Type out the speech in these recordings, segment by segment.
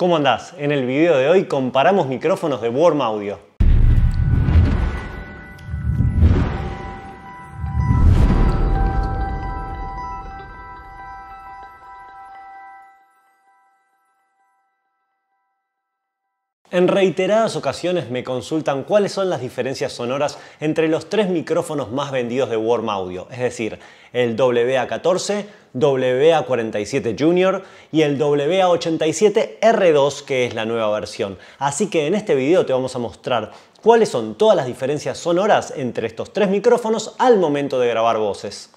¿Cómo andás? En el video de hoy comparamos micrófonos de Worm Audio. En reiteradas ocasiones me consultan cuáles son las diferencias sonoras entre los tres micrófonos más vendidos de Warm Audio, es decir, el WA14, WA47 Junior y el WA87R2 que es la nueva versión. Así que en este video te vamos a mostrar cuáles son todas las diferencias sonoras entre estos tres micrófonos al momento de grabar voces.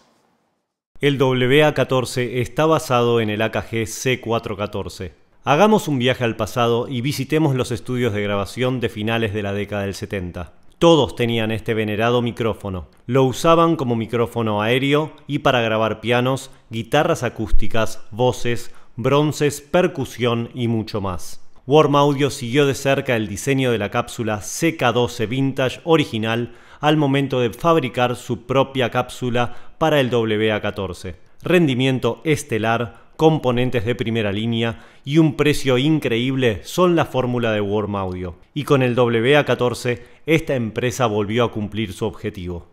El WA14 está basado en el AKG C414 Hagamos un viaje al pasado y visitemos los estudios de grabación de finales de la década del 70. Todos tenían este venerado micrófono. Lo usaban como micrófono aéreo y para grabar pianos, guitarras acústicas, voces, bronces, percusión y mucho más. Warm Audio siguió de cerca el diseño de la cápsula CK12 Vintage original al momento de fabricar su propia cápsula para el WA14. Rendimiento estelar, componentes de primera línea y un precio increíble son la fórmula de Worm Audio. Y con el WA14, esta empresa volvió a cumplir su objetivo.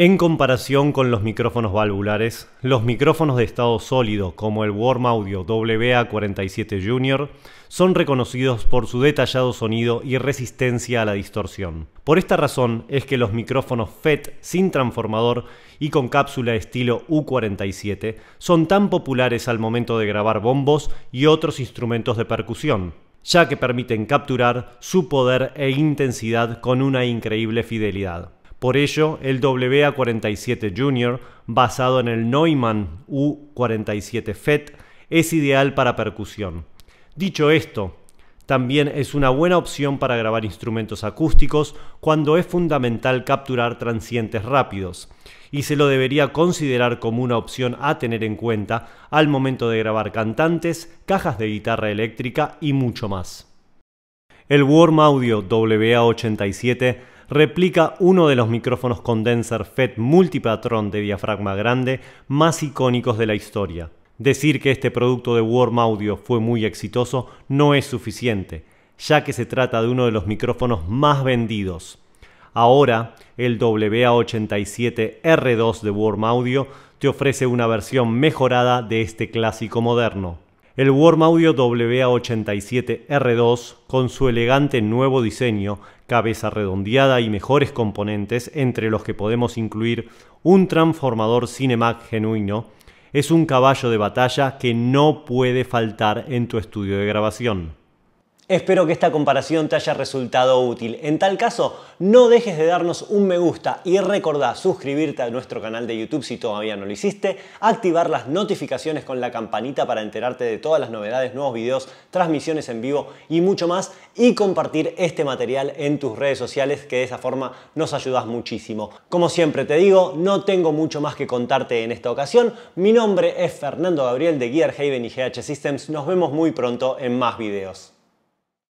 En comparación con los micrófonos valvulares, los micrófonos de estado sólido como el Warm Audio WA47 Junior son reconocidos por su detallado sonido y resistencia a la distorsión. Por esta razón es que los micrófonos FET sin transformador y con cápsula estilo U47 son tan populares al momento de grabar bombos y otros instrumentos de percusión, ya que permiten capturar su poder e intensidad con una increíble fidelidad. Por ello, el WA47 Junior, basado en el Neumann U47 FET, es ideal para percusión. Dicho esto, también es una buena opción para grabar instrumentos acústicos cuando es fundamental capturar transientes rápidos, y se lo debería considerar como una opción a tener en cuenta al momento de grabar cantantes, cajas de guitarra eléctrica y mucho más. El Warm Audio WA87 replica uno de los micrófonos condenser FET multipatrón de diafragma grande más icónicos de la historia. Decir que este producto de Warm Audio fue muy exitoso no es suficiente, ya que se trata de uno de los micrófonos más vendidos. Ahora, el WA87R2 de Warm Audio te ofrece una versión mejorada de este clásico moderno el Warm Audio WA87R2 con su elegante nuevo diseño, cabeza redondeada y mejores componentes, entre los que podemos incluir un transformador Cinemac genuino, es un caballo de batalla que no puede faltar en tu estudio de grabación. Espero que esta comparación te haya resultado útil. En tal caso, no dejes de darnos un me gusta y recordá suscribirte a nuestro canal de YouTube si todavía no lo hiciste, activar las notificaciones con la campanita para enterarte de todas las novedades, nuevos videos, transmisiones en vivo y mucho más y compartir este material en tus redes sociales que de esa forma nos ayudas muchísimo. Como siempre te digo, no tengo mucho más que contarte en esta ocasión. Mi nombre es Fernando Gabriel de Gear y GH Systems. Nos vemos muy pronto en más videos.